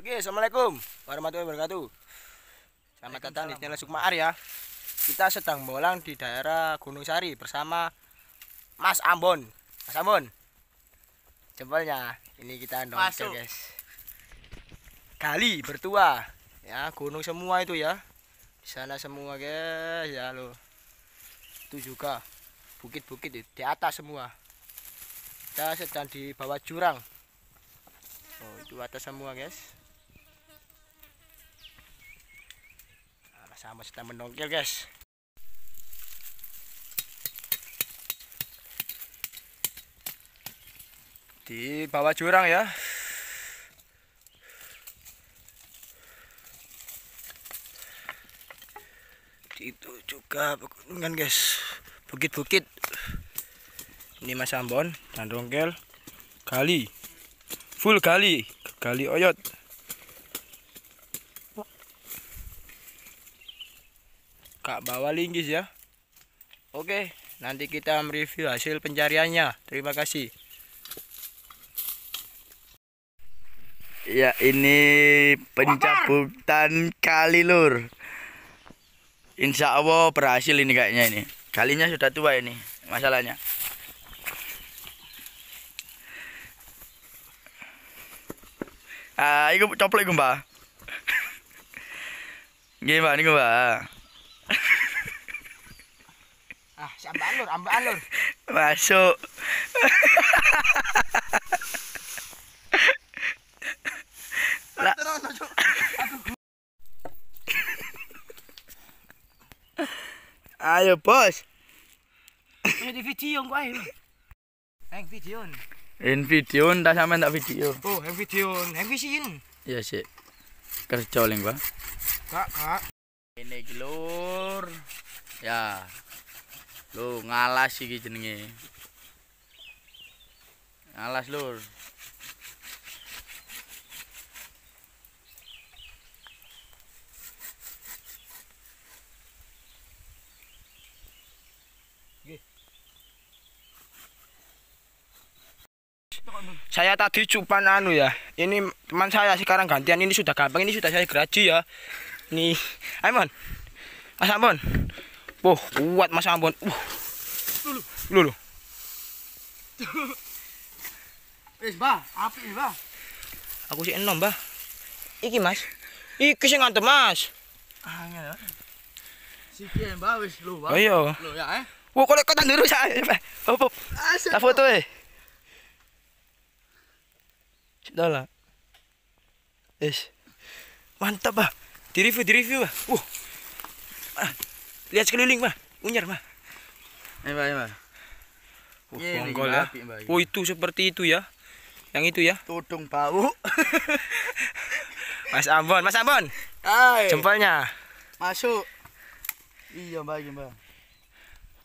Oke, assalamualaikum warahmatullahi wabarakatuh. Selamat datang di channel Sukma Arya. Kita sedang bolang di daerah Gunung Sari bersama Mas Ambon. Mas Ambon. Jempolnya ini kita nongkel guys. Kali bertua ya gunung semua itu ya. Di sana semua guys ya lo. Itu juga bukit-bukit di atas semua. Kita sedang di bawah jurang. Oh, itu atas semua guys. sama kita mendongkel guys di bawah jurang ya itu juga pegunungan guys bukit-bukit ini mas Ambon dan dongkel kali full kali kali oyot Kak bawa linggis ya oke nanti kita mereview hasil pencariannya terima kasih ya ini pencabutan kali lur insya Allah berhasil ini kayaknya ini kalinya sudah tua ini masalahnya ah uh, iku coplek iku mbak gimana mbak Amba alur, amba alur. Masuk. La Ayo bos. Ini video gua ayo. Hang video. In video, dah sampe tak video. Oh, hang video, hang video. Iya sih. Kerja leng, Pak. Kak, kak. Ini gelur. Ya, Lho, ngalas sih jenenge. Ngalas, Lur. saya tadi cupan anu ya ini teman saya sekarang gantian ini sudah gampang ini sudah saya geraji ya ini Aimon Asamon Wah, kuat Mas Ambon. Uh. Lulu. Lulu. Wis, Mbah, apik, Mbah. Aku sih enom, Mbah. Iki, Mas. Iki sing ngantem, Mas. Angel. Ya. Siki, Mbah, wis lu, Mbah. Ayo. Iya. lu ya, eh. Wo kolek kok tandur sak. Hop hop. Ta foto e. Eh. Sudah Wis. Mantap, Bah. Di review, di review, Bah. Uh. Ah. Lihat sekeliling, Mah. Unyar, Mah. Oh, ini Mah. ini mah bonggol ya. mbak, oh, itu seperti itu ya. Yang itu ya. Tudung bau. Mas Ambon, Mas Ambon. Hai. Jempolnya. Masuk. Iya, Mbak, iya, Mbak.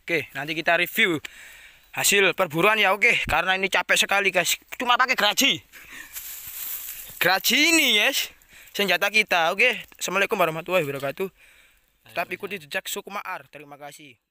Oke, nanti kita review hasil perburuan ya, oke. Karena ini capek sekali, guys. Cuma pakai geraji. Geraji ini, yes. Senjata kita, oke. Assalamualaikum warahmatullahi wabarakatuh. Tetap ikuti jejak suku Ma'ar. Terima kasih.